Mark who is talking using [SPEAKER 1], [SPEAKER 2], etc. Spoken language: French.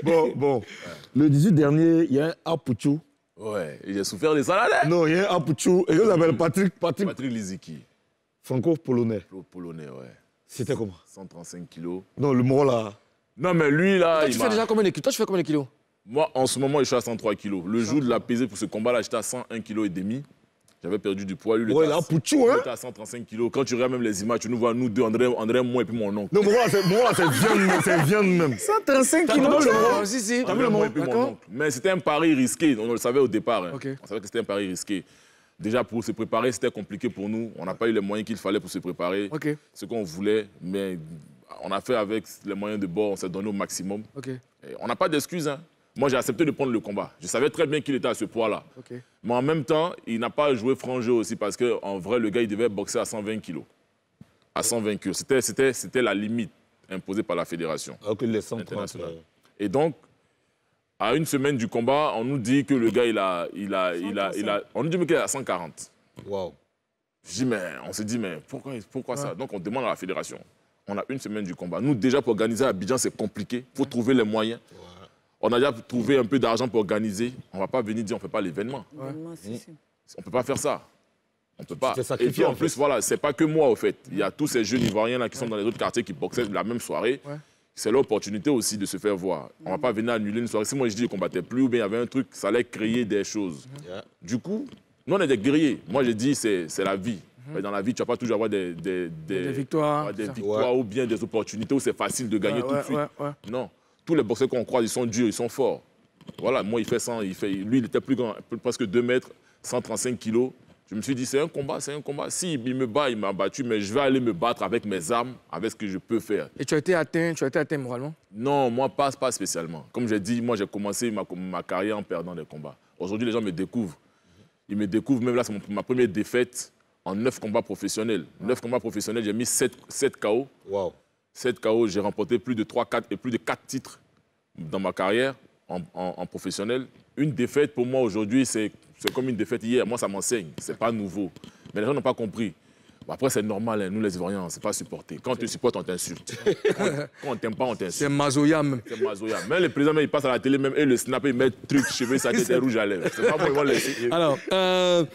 [SPEAKER 1] Bon, bon. Le 18 dernier, il y a un Apuchou. Ouais, il a souffert des salades Non, il y a un Apuchou. Et il s'appelle Patrick. Patrick, Patrick Liziki. Franco-polonais. Polonais, ouais. C'était comment 135 kilos. Non, le mot là. Non, mais lui là. Toi, tu fais déjà combien de... Toi, tu fais combien de kilos Moi, en ce moment, je suis à 103 kilos. Le jour de la pesée pour ce combat-là, j'étais à 101 kg et demi. J'avais perdu du poids. Lui, ouais, là, poutou, hein était à 135 kilos. Quand tu regardes même les images, tu nous vois, nous deux, André, André moi et puis mon oncle. Non, mais moi, c'est viande, c'est viande même. 135 kilos, le Si, si. André, moi et puis mon oncle. Mais c'était un pari risqué. On le savait au départ. Hein. On savait que c'était un pari risqué. Déjà, pour se préparer, c'était compliqué pour nous. On n'a pas eu les moyens qu'il fallait pour se préparer. Ce qu'on voulait, mais on a fait avec les moyens de bord, on s'est donné au maximum. on n'a pas d'excuses. Hein. Moi, j'ai accepté de prendre le combat. Je savais très bien qu'il était à ce poids-là. Mais en même temps, il n'a pas joué franc jeu aussi parce qu'en vrai, le gars, il devait boxer à 120 kilos. À 120 kilos. C'était la limite imposée par la fédération. Ok, les 130. Euh. Et donc, à une semaine du combat, on nous dit que le gars, il a. Il a, il a, il a on nous dit qu'il est à 140. Waouh. dis mais on se dit, mais pourquoi, ça Donc on demande à la fédération. On a une semaine du combat. Nous, déjà, pour organiser Abidjan, c'est compliqué. Il faut trouver les moyens. On a déjà trouvé un peu d'argent pour organiser. On ne va pas venir dire on ne fait pas l'événement. Mmh. On ne peut pas faire ça. On peut pas. Et puis en, plus, voilà, c'est pas que moi, au fait. Il y a tous ces jeunes Ivoiriens là qui sont dans les autres quartiers qui boxaient la même soirée. C'est l'opportunité aussi de se faire voir. On ne va pas venir annuler une soirée. Si moi je dis je combattais plus ou bien il y avait un truc, ça allait créer des choses. Du coup, nous on est des guerriers. Moi je dis c'est la vie. Mais dans la vie, tu vas pas toujours avoir des, victoires, des ou bien des opportunités où c'est facile de gagner tout de suite. Non tous les boxeurs qu'on croise, ils sont durs, ils sont forts. Voilà, moi, il fait 100, il fait, lui, il était plus grand, presque 2 mètres, 135 kilos. Je me suis dit, c'est un combat, c'est un combat. Si il me bat, il m'a battu, mais je vais aller me battre avec mes armes, avec ce que je peux faire. Et tu as été atteint, tu as été atteint moralement Non, moi, pas, pas spécialement. Comme j'ai dit, moi, j'ai commencé ma, carrière en perdant des combats. Aujourd'hui, les gens me découvrent. Ils me découvrent, même là, c'est ma première défaite en neuf combats professionnels. Neuf combats professionnels, j'ai mis 7, 7 KO. Wow. Cette KO, j'ai remporté plus de 3, 4 et plus de 4 titres dans ma carrière en, professionnel. Une défaite pour moi aujourd'hui, c'est comme une défaite hier. Moi, ça m'enseigne. ce n'est pas nouveau. Mais les gens n'ont pas compris. Après, c'est normal, hein. nous les Ivoiriens, on ne sait pas supporter. Quand tu supportes, on t'insulte. quand, on ne t'aime pas, on t'insulte. C'est mazoyam. C'est mazoyam. Même les présidents, ils passent à la télé, même, et le snapper, ils mettent truc, cheveux, ça tête, rouge à lèvres. C'est pas pour ils vont laisser. Alors, euh,